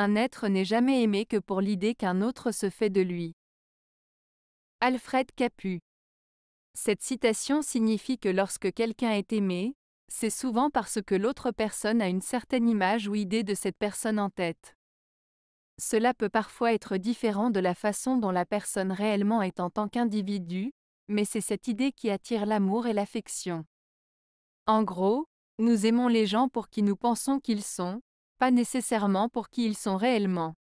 Un être n'est jamais aimé que pour l'idée qu'un autre se fait de lui. Alfred Capu. Cette citation signifie que lorsque quelqu'un est aimé, c'est souvent parce que l'autre personne a une certaine image ou idée de cette personne en tête. Cela peut parfois être différent de la façon dont la personne réellement est en tant qu'individu, mais c'est cette idée qui attire l'amour et l'affection. En gros, nous aimons les gens pour qui nous pensons qu'ils sont, pas nécessairement pour qui ils sont réellement.